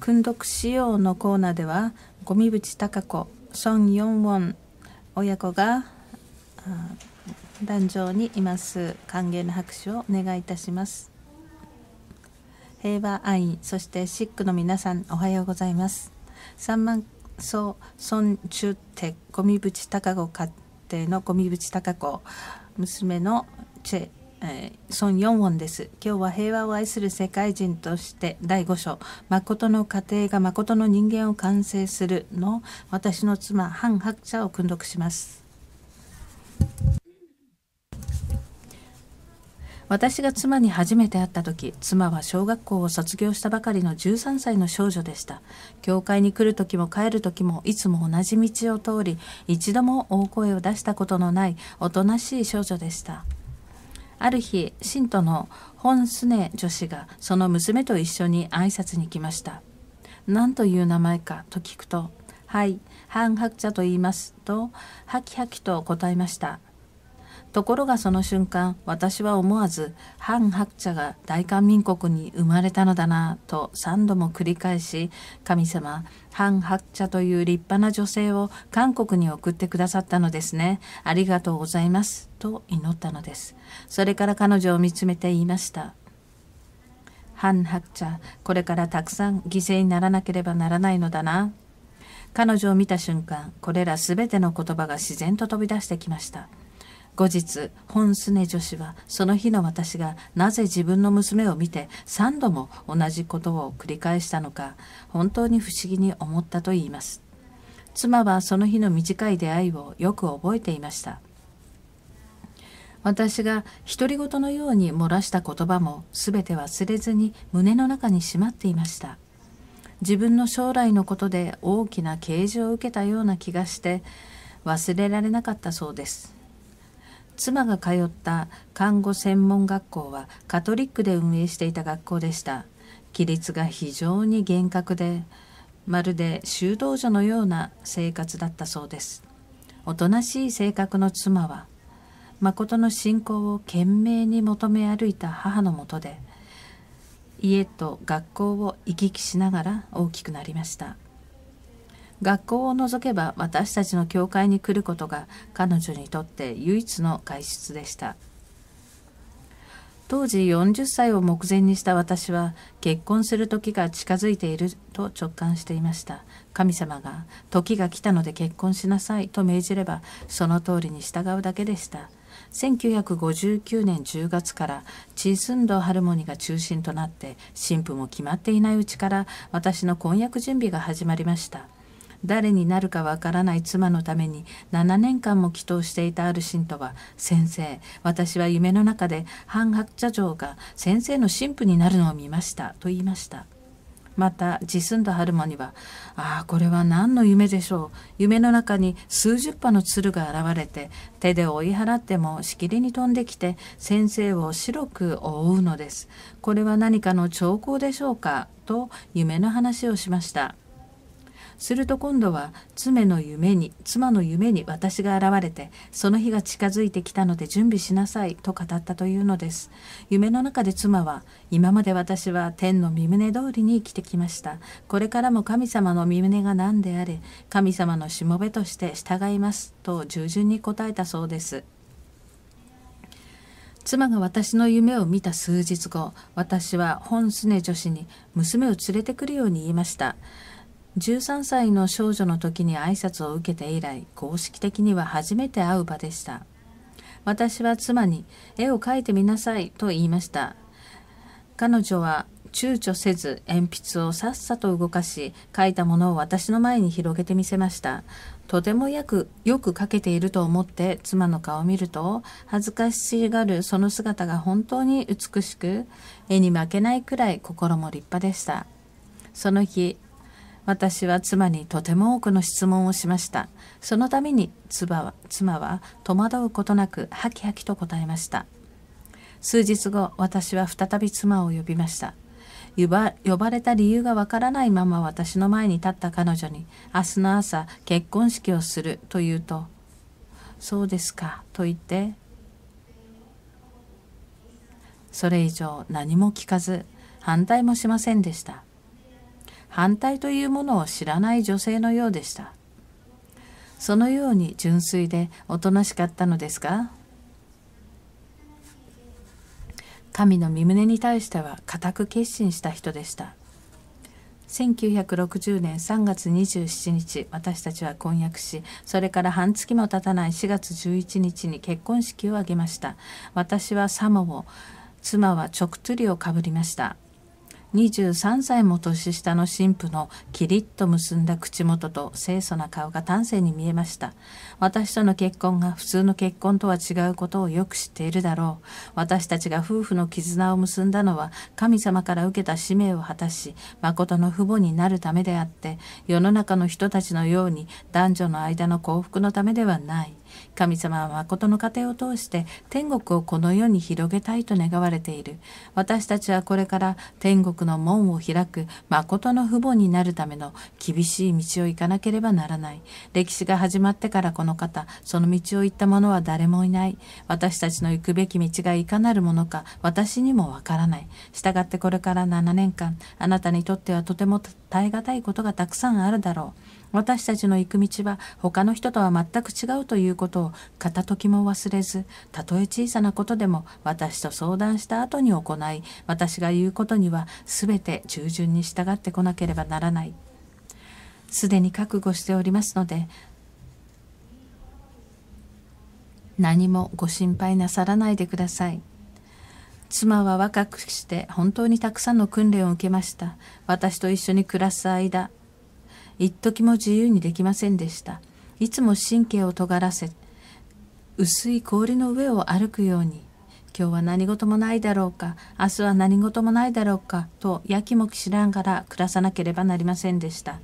訓読しようのコーナーでは、ゴミ淵貴子、孫四ヨウォン親子が壇上にいます。歓迎の拍手をお願いいたします。平和愛、そしてシックの皆さん、おはようございます。三万層孫中鉄ゴミ淵貴子家庭のゴミ淵貴子娘のチェえー、孫四音です今日は平和を愛する世界人として第5章誠の家庭が誠の人間を完成するの私の妻ハン・ハクチャを訓読します私が妻に初めて会った時妻は小学校を卒業したばかりの13歳の少女でした教会に来る時も帰る時もいつも同じ道を通り一度も大声を出したことのないおとなしい少女でしたある日信徒のホン・スネ女子がその娘と一緒に挨拶に来ました何という名前かと聞くと「はいハン・ハクチャと言います」とハキハキと答えましたところがその瞬間私は思わず反白茶が大韓民国に生まれたのだなと3度も繰り返し神様反白茶という立派な女性を韓国に送ってくださったのですねありがとうございますと祈ったのですそれから彼女を見つめて言いました反白茶これからたくさん犠牲にならなければならないのだな彼女を見た瞬間これら全ての言葉が自然と飛び出してきました後日本すね女子はその日の私がなぜ自分の娘を見て3度も同じことを繰り返したのか本当に不思議に思ったといいます妻はその日の短い出会いをよく覚えていました私が独り言のように漏らした言葉も全て忘れずに胸の中にしまっていました自分の将来のことで大きな啓示を受けたような気がして忘れられなかったそうです妻が通った看護専門学校はカトリックで運営していた学校でした規律が非常に厳格でまるで修道女のような生活だったそうですおとなしい性格の妻は誠の信仰を懸命に求め歩いた母のもとで家と学校を行き来しながら大きくなりました。学校を除けば私たちの教会に来ることが彼女にとって唯一の外出でした当時40歳を目前にした私は結婚する時が近づいていると直感していました神様が時が来たので結婚しなさいと命じればその通りに従うだけでした1959年10月からチースンドハルモニが中心となって神父も決まっていないうちから私の婚約準備が始まりました誰になるかわからない妻のために7年間も祈祷していたある信徒は「先生私は夢の中でハン・ハクチャ城が先生の神父になるのを見ました」と言いました。またジスンド・ハルモには「ああこれは何の夢でしょう夢の中に数十羽の鶴が現れて手で追い払ってもしきりに飛んできて先生を白く覆うのですこれは何かの兆候でしょうか」と夢の話をしました。すると今度は妻の夢に妻の夢に私が現れてその日が近づいてきたので準備しなさいと語ったというのです夢の中で妻は今まで私は天の御胸通りに生きてきましたこれからも神様の御胸が何であれ神様のしもべとして従いますと従順に答えたそうです妻が私の夢を見た数日後私は本スネ女子に娘を連れてくるように言いました13歳の少女の時に挨拶を受けて以来公式的には初めて会う場でした私は妻に「絵を描いてみなさい」と言いました彼女は躊躇せず鉛筆をさっさと動かし書いたものを私の前に広げてみせましたとてもよくよく書けていると思って妻の顔を見ると恥ずかしがるその姿が本当に美しく絵に負けないくらい心も立派でしたその日私は妻にとても多くの質問をしましたそのために妻は妻は戸惑うことなくハキハキと答えました数日後私は再び妻を呼びました呼ば呼ばれた理由がわからないまま私の前に立った彼女に明日の朝結婚式をすると言うと「そうですか」と言ってそれ以上何も聞かず反対もしませんでした反対というものを知らない女性のようでしたそのように純粋でおとなしかったのですか神の御胸に対しては固く決心した人でした1960年3月27日私たちは婚約しそれから半月も経たない4月11日に結婚式を挙げました私はサモを妻は直釣りをかぶりました23歳も年下の神父のキリッと結んだ口元と清楚な顔が端正に見えました。私との結婚が普通の結婚とは違うことをよく知っているだろう。私たちが夫婦の絆を結んだのは神様から受けた使命を果たし、誠の父母になるためであって、世の中の人たちのように男女の間の幸福のためではない。神様は誠の家庭を通して天国をこの世に広げたいと願われている私たちはこれから天国の門を開く誠の父母になるための厳しい道を行かなければならない歴史が始まってからこの方その道を行った者は誰もいない私たちの行くべき道がいかなるものか私にもわからない従ってこれから7年間あなたにとってはとても耐え難いことがたくさんあるだろう私たちの行く道は他の人とは全く違うということを片時も忘れずたとえ小さなことでも私と相談した後に行い私が言うことには全て従順に従ってこなければならないすでに覚悟しておりますので何もご心配なさらないでください。妻は若くして本当にたくさんの訓練を受けました。私と一緒に暮らす間、一時も自由にできませんでしたいつも神経を尖らせ薄い氷の上を歩くように今日は何事もないだろうか明日は何事もないだろうかとやきもきしながら暮らさなければなりませんでした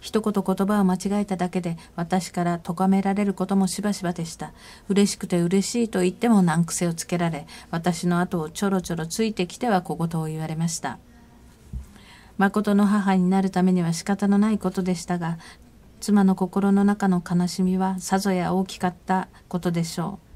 一言言葉を間違えただけで私から咎められることもしばしばでした嬉しくて嬉しいと言っても難癖をつけられ私の後をちょろちょろついてきては小言を言われました誠の母になるためには仕方のないことでしたが妻の心の中の悲しみはさぞや大きかったことでしょう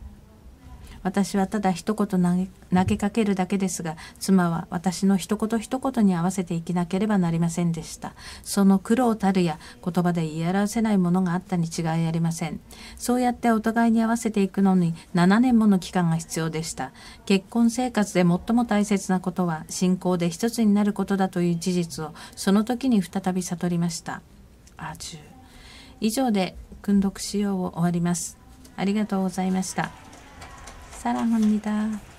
私はただ一言投げかけるだけですが妻は私の一言一言に合わせて生きなければなりませんでしたその苦労たるや言葉で言い表せないものがあったに違いありませんそうやってお互いに合わせていくのに7年もの期間が必要でした結婚生活で最も大切なことは信仰で一つになることだという事実をその時に再び悟りました以上で訓読使用を終わりますありがとうございました。 사랑합니다.